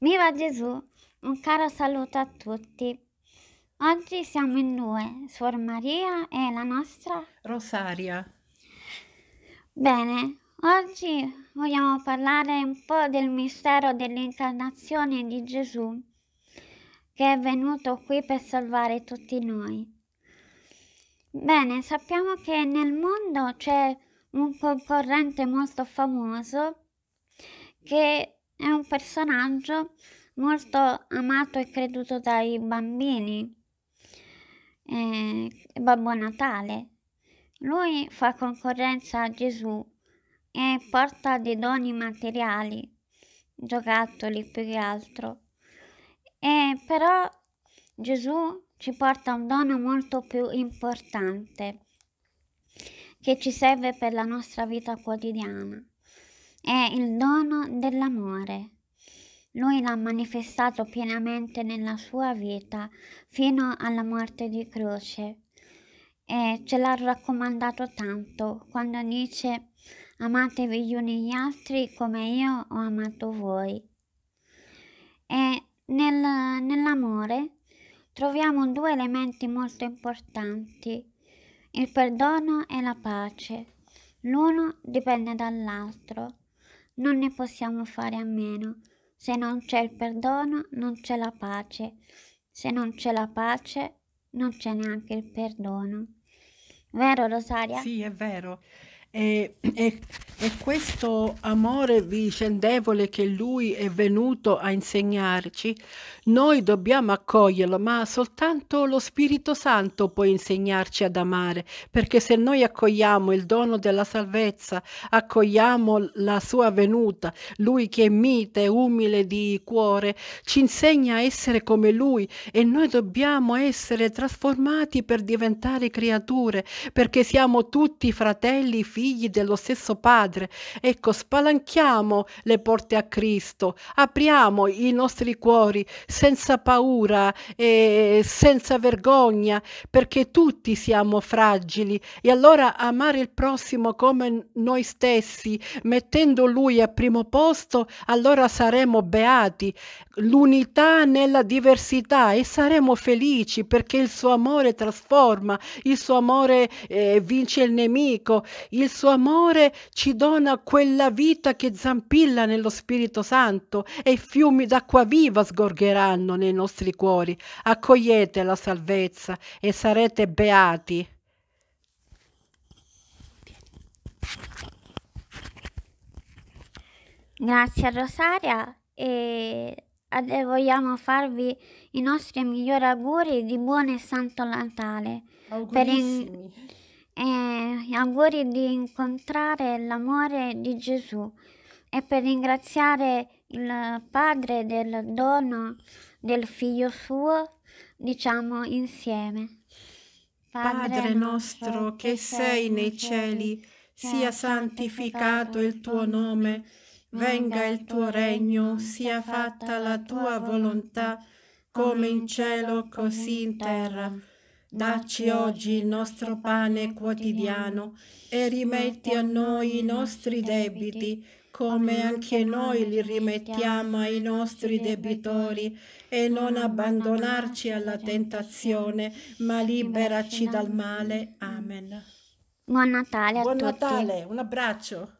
Viva Gesù! Un caro saluto a tutti. Oggi siamo in due, Suor Maria e la nostra Rosaria. Bene, oggi vogliamo parlare un po' del mistero dell'incarnazione di Gesù, che è venuto qui per salvare tutti noi. Bene, sappiamo che nel mondo c'è un concorrente molto famoso che un personaggio molto amato e creduto dai bambini, eh, Babbo Natale. Lui fa concorrenza a Gesù e porta dei doni materiali, giocattoli più che altro. E però Gesù ci porta un dono molto più importante che ci serve per la nostra vita quotidiana. È il dono dell'amore. Lui l'ha manifestato pienamente nella sua vita fino alla morte di croce e ce l'ha raccomandato tanto quando dice amatevi gli uni gli altri come io ho amato voi. E nel, nell'amore troviamo due elementi molto importanti, il perdono e la pace. L'uno dipende dall'altro, non ne possiamo fare a meno. Se non c'è il perdono, non c'è la pace. Se non c'è la pace, non c'è neanche il perdono. Vero Rosaria? Sì, è vero. E, e, e, questo amore vicendevole che lui è venuto a insegnarci, noi dobbiamo accoglierlo, ma soltanto lo Spirito Santo può insegnarci ad amare, perché se noi accogliamo il dono della salvezza, accogliamo la sua venuta, lui che è mite, umile di cuore, ci insegna a essere come lui e noi dobbiamo essere trasformati per diventare creature, perché siamo tutti fratelli, figli, figli dello stesso Padre. Ecco, spalanchiamo le porte a Cristo, apriamo i nostri cuori senza paura e senza vergogna, perché tutti siamo fragili e allora amare il prossimo come noi stessi, mettendo lui al primo posto, allora saremo beati. L'unità nella diversità e saremo felici perché il suo amore trasforma, il suo amore eh, vince il nemico, il il suo amore ci dona quella vita che zampilla nello Spirito Santo e fiumi d'acqua viva sgorgeranno nei nostri cuori. Accogliete la salvezza e sarete beati. Grazie Rosaria e vogliamo farvi i nostri migliori auguri di buon e santo Natale. Augurissimi. Per in e auguri di incontrare l'amore di Gesù e per ringraziare il Padre del dono del Figlio suo, diciamo insieme. Padre, Padre nostro che sei nei cieli, sia santificato il tuo nome, venga il tuo regno, sia fatta la tua volontà, come in cielo così in terra. Dacci oggi il nostro pane quotidiano e rimetti a noi i nostri debiti, come anche noi li rimettiamo ai nostri debitori, e non abbandonarci alla tentazione, ma liberaci dal male. Amen. Buon Natale a tutti. Buon Natale, un abbraccio.